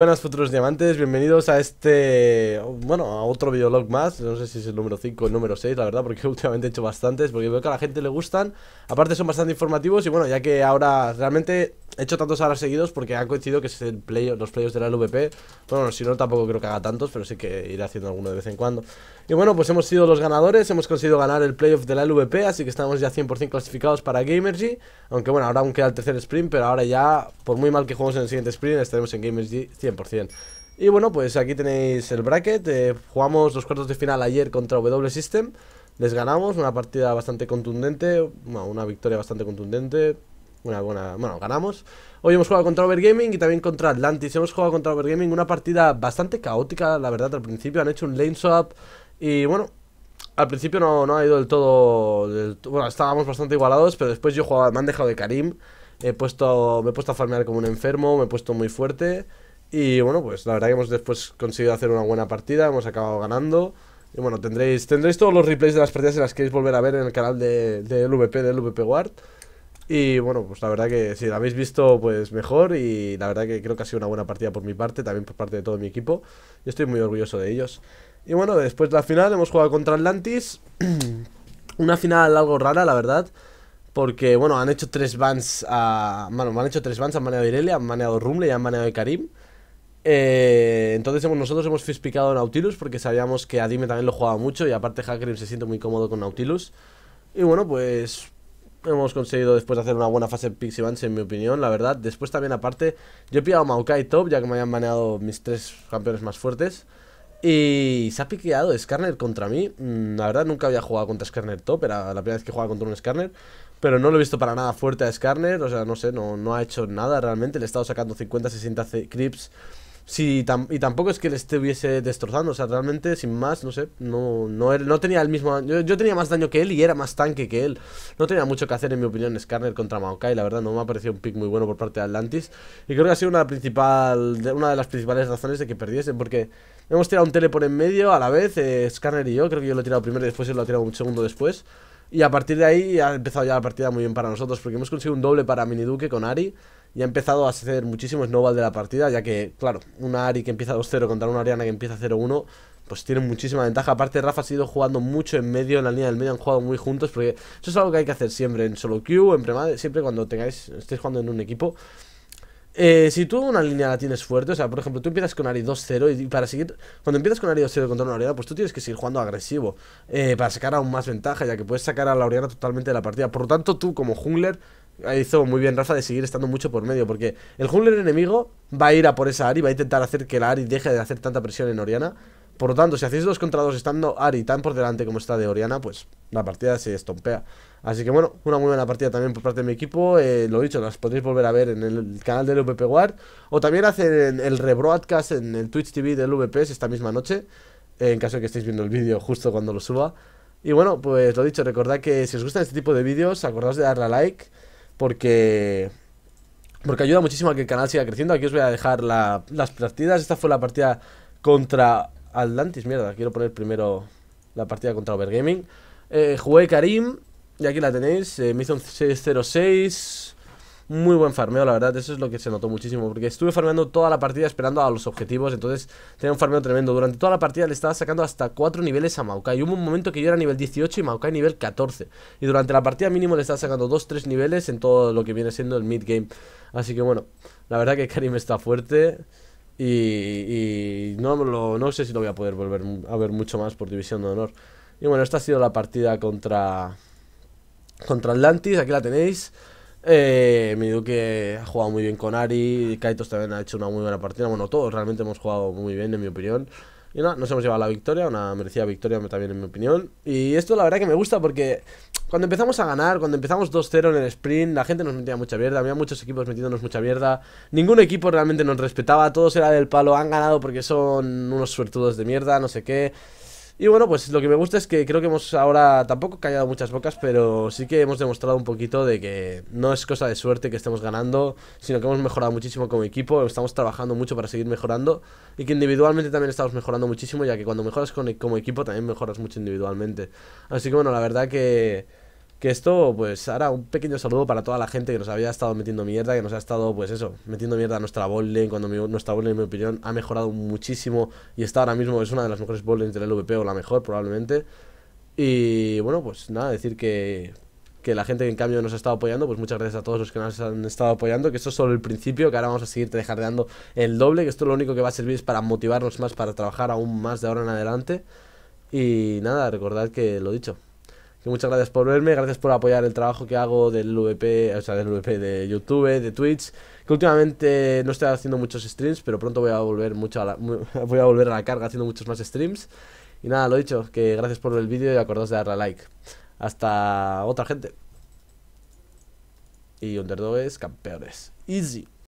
Buenas futuros diamantes, bienvenidos a este, bueno, a otro videolog más, no sé si es el número 5 o el número 6, la verdad, porque últimamente he hecho bastantes, porque veo que a la gente le gustan, aparte son bastante informativos y bueno, ya que ahora realmente He hecho tantos ahora seguidos porque ha coincidido que es el play, los playoffs de la LVP. Bueno, si no, tampoco creo que haga tantos, pero sí que iré haciendo alguno de vez en cuando. Y bueno, pues hemos sido los ganadores, hemos conseguido ganar el playoff de la LVP, así que estamos ya 100% clasificados para Gamergy. Aunque bueno, ahora aún queda el tercer sprint, pero ahora ya, por muy mal que juguemos en el siguiente sprint, estaremos en Gamergy 100%. Y bueno, pues aquí tenéis el bracket. Eh, jugamos los cuartos de final ayer contra W System. Les ganamos, una partida bastante contundente, una victoria bastante contundente, una buena... Bueno, ganamos. Hoy hemos jugado contra Overgaming y también contra Atlantis. Hemos jugado contra Overgaming una partida bastante caótica, la verdad, al principio. Han hecho un lane swap y, bueno, al principio no, no ha ido del todo, bueno, estábamos bastante igualados, pero después yo jugado, me han dejado de Karim. He puesto, me he puesto a farmear como un enfermo, me he puesto muy fuerte. Y bueno, pues la verdad que hemos después conseguido hacer una buena partida, hemos acabado ganando. Y bueno, tendréis, tendréis todos los replays de las partidas en las que queréis volver a ver en el canal de, de LVP, del LVP Ward. Y bueno, pues la verdad que si la habéis visto, pues mejor. Y la verdad que creo que ha sido una buena partida por mi parte, también por parte de todo mi equipo. Yo estoy muy orgulloso de ellos. Y bueno, después de la final hemos jugado contra Atlantis. una final algo rara, la verdad. Porque, bueno, han hecho tres bans a. Bueno, han hecho tres bans, han maneado Irelia, han maneado Rumble y han maneado Karim. Eh, entonces nosotros hemos fispicado a Nautilus porque sabíamos que Adime también lo jugaba mucho y aparte Hakrim se siente muy cómodo con Nautilus. Y bueno, pues hemos conseguido después de hacer una buena fase Pixie van en mi opinión, la verdad. Después también, aparte, yo he pillado Maokai Top, ya que me habían baneado mis tres campeones más fuertes. Y se ha piqueado Skarner contra mí. Mm, la verdad, nunca había jugado contra Skarner Top, era la primera vez que jugaba contra un Skarner. Pero no lo he visto para nada fuerte a Skarner, o sea, no sé, no, no ha hecho nada realmente. Le he estado sacando 50-60 creeps Sí, y tampoco es que le estuviese destrozando, o sea, realmente, sin más, no sé, no, no, no tenía el mismo yo, yo, tenía más daño que él y era más tanque que él. No tenía mucho que hacer, en mi opinión, Skarner contra Maokai, la verdad, no me ha parecido un pick muy bueno por parte de Atlantis. Y creo que ha sido una, principal, una de las principales razones de que perdiese, porque hemos tirado un tele por en medio a la vez, eh, Skarner y yo, creo que yo lo he tirado primero y después él lo ha tirado un segundo después. Y a partir de ahí ha empezado ya la partida muy bien para nosotros, porque hemos conseguido un doble para Miniduke con Ari y ha empezado a hacer muchísimo snowball de la partida, ya que, claro, una Ari que empieza 2-0 contra una Ariana que empieza 0-1, pues tiene muchísima ventaja. Aparte, Rafa ha sido jugando mucho en medio, en la línea del medio han jugado muy juntos, porque eso es algo que hay que hacer siempre en solo queue, en premade, siempre cuando tengáis, estéis jugando en un equipo. Eh, si tú una línea la tienes fuerte, o sea, por ejemplo, tú empiezas con Ari 2-0 y para seguir, cuando empiezas con Ari 2-0 contra una Oriana, pues tú tienes que seguir jugando agresivo eh, para sacar aún más ventaja, ya que puedes sacar a la Oriana totalmente de la partida. Por lo tanto, tú como jungler hizo muy bien Rafa de seguir estando mucho por medio, porque el jungler enemigo va a ir a por esa Ari, va a intentar hacer que la Ari deje de hacer tanta presión en Oriana. Por lo tanto, si hacéis dos contra dos estando Ari tan por delante como está de Oriana, pues la partida se estompea. Así que bueno, una muy buena partida también por parte de mi equipo. Eh, lo dicho, las podréis volver a ver en el canal del VP Guard. O también hacen el rebroadcast en el Twitch TV del VPS esta misma noche. Eh, en caso de que estéis viendo el vídeo justo cuando lo suba. Y bueno, pues lo dicho, recordad que si os gustan este tipo de vídeos, acordaos de darle a like porque porque ayuda muchísimo a que el canal siga creciendo. Aquí os voy a dejar las partidas. Esta fue la partida contra Atlantis. Mierda, quiero poner primero la partida contra Overgaming. Eh, jugué Karim. Y aquí la tenéis. Eh, 606 muy buen farmeo, la verdad, eso es lo que se notó muchísimo Porque estuve farmeando toda la partida esperando a los objetivos Entonces tenía un farmeo tremendo Durante toda la partida le estaba sacando hasta 4 niveles a Maokai Hubo un momento que yo era nivel 18 y Maokai nivel 14 Y durante la partida mínimo le estaba sacando 2-3 niveles en todo lo que viene siendo el mid-game Así que bueno, la verdad que Karim está fuerte y, y, no, lo, no sé si lo voy a poder volver a ver mucho más por división de honor. Y bueno, esta ha sido la partida contra, contra Atlantis. Aquí la tenéis. Eh, que ha jugado muy bien con Ari, Kaitos también ha hecho una muy buena partida. Bueno, todos realmente hemos jugado muy bien, en mi opinión. Y nada, nos hemos llevado la victoria, una merecida victoria también en mi opinión. Y esto la verdad que me gusta porque cuando empezamos a ganar, cuando empezamos 2-0 en el sprint, la gente nos metía mucha mierda, había muchos equipos metiéndonos mucha mierda. Ningún equipo realmente nos respetaba, todos era del palo, han ganado porque son unos suertudos de mierda, no sé qué. Y bueno, pues lo que me gusta es que creo que hemos ahora tampoco callado muchas bocas, pero sí que hemos demostrado un poquito de que no es cosa de suerte que estemos ganando, sino que hemos mejorado muchísimo como equipo, estamos trabajando mucho para seguir mejorando y que individualmente también estamos mejorando muchísimo, ya que cuando mejoras como equipo también mejoras mucho individualmente. Así que bueno, la verdad que que esto, pues ahora un pequeño saludo para toda la gente que nos había estado metiendo mierda, que nos ha estado, pues eso, metiendo mierda a nuestra bowling cuando nuestra bowling, en mi opinión, ha mejorado muchísimo y está ahora mismo, es una de las mejores botlanes del LVP o la mejor probablemente. Y bueno, pues nada, decir que, la gente que en cambio nos ha estado apoyando, pues muchas gracias a todos los que nos han estado apoyando, que esto es solo el principio, que ahora vamos a seguir dejando el doble, que esto lo único que va a servir es para motivarnos más, para trabajar aún más de ahora en adelante. Y nada, recordad que lo dicho, muchas gracias por verme, gracias por apoyar el trabajo que hago del VP, o sea, del VP de YouTube, de Twitch. Que últimamente no estoy haciendo muchos streams, pero pronto voy a volver mucho a la, voy a volver a la carga haciendo muchos más streams. Y nada, lo dicho, que gracias por ver el vídeo y acordaos de darle a like. Hasta otra gente. Y Underdog es campeones. Easy.